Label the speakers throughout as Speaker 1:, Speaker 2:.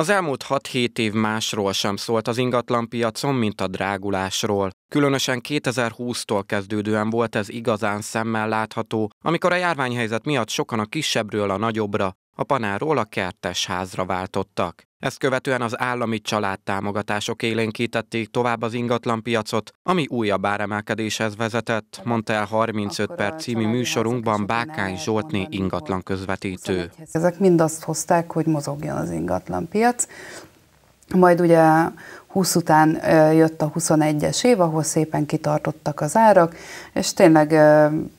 Speaker 1: Az elmúlt 6-7 év másról sem szólt az ingatlanpiacon, mint a drágulásról. Különösen 2020-tól kezdődően volt ez igazán szemmel látható, amikor a járványhelyzet miatt sokan a kisebbről a nagyobbra, a panáról a kertes házra váltottak. Ezt követően az állami családtámogatások élénkítették tovább az ingatlanpiacot, ami újabb áremelkedéshez vezetett, mondta el 35 Akkor perc című műsorunkban Bákány Zsoltné ingatlan közvetítő.
Speaker 2: Ezek mind azt hozták, hogy mozogjon az ingatlanpiac. Majd ugye 20 után jött a 21-es év, ahol szépen kitartottak az árak, és tényleg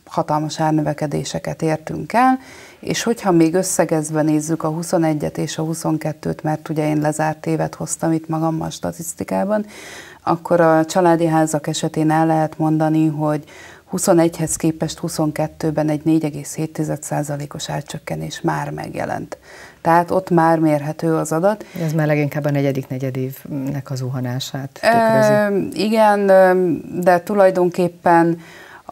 Speaker 2: hatalmas árnövekedéseket értünk el, és hogyha még összegezve nézzük a 21-et és a 22-t, mert ugye én lezárt évet hoztam itt magammal statisztikában, akkor a családi házak esetén el lehet mondani, hogy 21-hez képest 22-ben egy 4,7%-os árcsökkenés már megjelent. Tehát ott már mérhető az adat. Ez már leginkább a negyedik negyedévnek az zuhanását tükrözi. E, igen, de tulajdonképpen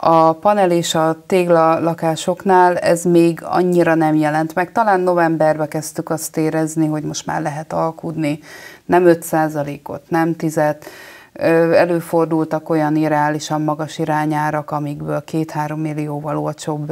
Speaker 2: a panel és a tégla lakásoknál ez még annyira nem jelent meg. Talán novemberben kezdtük azt érezni, hogy most már lehet alkudni. Nem 5%-ot, nem 10 Előfordultak olyan irreálisan magas irányárak, amikből 2-3 millióval olcsóbb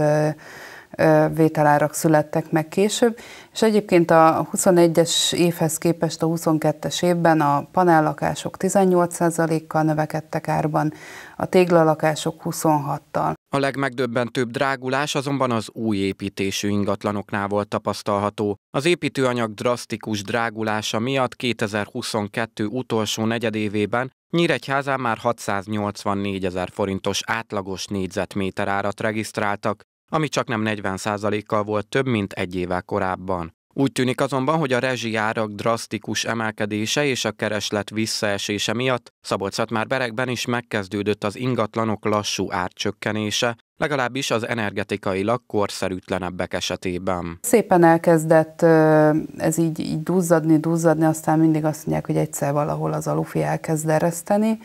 Speaker 2: vételárak születtek meg később, és egyébként a 21-es évhez képest a 22-es évben a panellakások 18%-kal növekedtek árban, a téglalakások 26-tal.
Speaker 1: A legmegdöbbentőbb drágulás azonban az új építésű ingatlanoknál volt tapasztalható. Az építőanyag drasztikus drágulása miatt 2022 utolsó negyedévében Nyíregyházán már 684 ezer forintos átlagos négyzetméter árat regisztráltak, ami csak nem 40%-kal volt több, mint egy éve korábban. Úgy tűnik azonban, hogy a rezsi árak drasztikus emelkedése és a kereslet visszaesése miatt szabolcs már berekben is megkezdődött az ingatlanok lassú árcsökkenése, legalábbis az energetikailag korszerűtlenebbek esetében.
Speaker 2: Szépen elkezdett ez így, így duzzadni, duzzadni, aztán mindig azt mondják, hogy egyszer valahol az alufi elkezd ereszteni.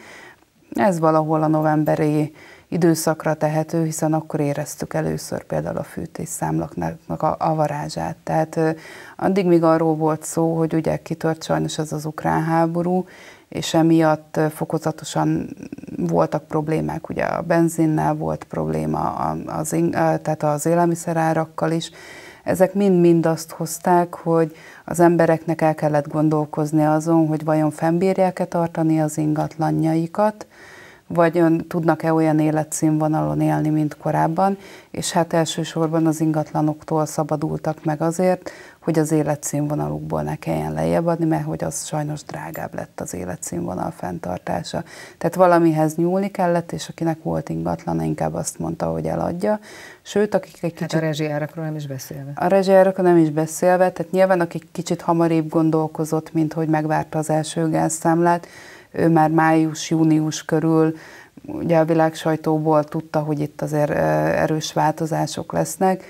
Speaker 2: Ez valahol a novemberi időszakra tehető, hiszen akkor éreztük először például a fűtésszámlaknak a, a varázsát. Tehát addig még arról volt szó, hogy ugye kitört sajnos ez az ukrán háború, és emiatt fokozatosan voltak problémák, ugye a benzinnel volt probléma, az, tehát az élelmiszerárakkal is, ezek mind-mind azt hozták, hogy az embereknek el kellett gondolkozni azon, hogy vajon fennbírják-e tartani az ingatlanjaikat, vagy tudnak-e olyan életszínvonalon élni, mint korábban, és hát elsősorban az ingatlanoktól szabadultak meg azért, hogy az életszínvonalukból ne kelljen lejjebb adni, mert hogy az sajnos drágább lett az életszínvonal fenntartása. Tehát valamihez nyúlni kellett, és akinek volt ingatlan, inkább azt mondta, hogy eladja. Sőt, akik egy kicsit... Hát a rezsiárakról nem is beszélve. A rezsiárakról nem is beszélve, tehát nyilván akik kicsit hamarébb gondolkozott, mint hogy megvárta az első gázszámlát, ő már május-június körül ugye a világ sajtóból tudta, hogy itt azért erős változások lesznek.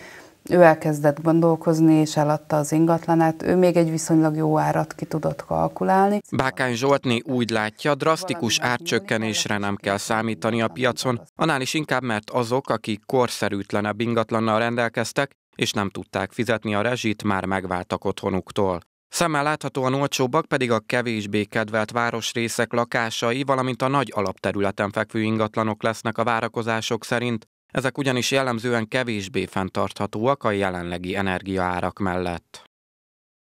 Speaker 2: Ő elkezdett gondolkozni, és eladta az ingatlanát. Ő még egy viszonylag jó árat ki tudott kalkulálni.
Speaker 1: Bákány Zsoltné úgy látja, drasztikus árcsökkenésre nem kell számítani a piacon, annál is inkább, mert azok, akik korszerűtlenebb ingatlannal rendelkeztek, és nem tudták fizetni a rezsit, már megváltak otthonuktól. Szemmel láthatóan olcsóbbak pedig a kevésbé kedvelt városrészek lakásai, valamint a nagy alapterületen fekvő ingatlanok lesznek a várakozások szerint, ezek ugyanis jellemzően kevésbé fenntarthatóak a jelenlegi energiaárak mellett.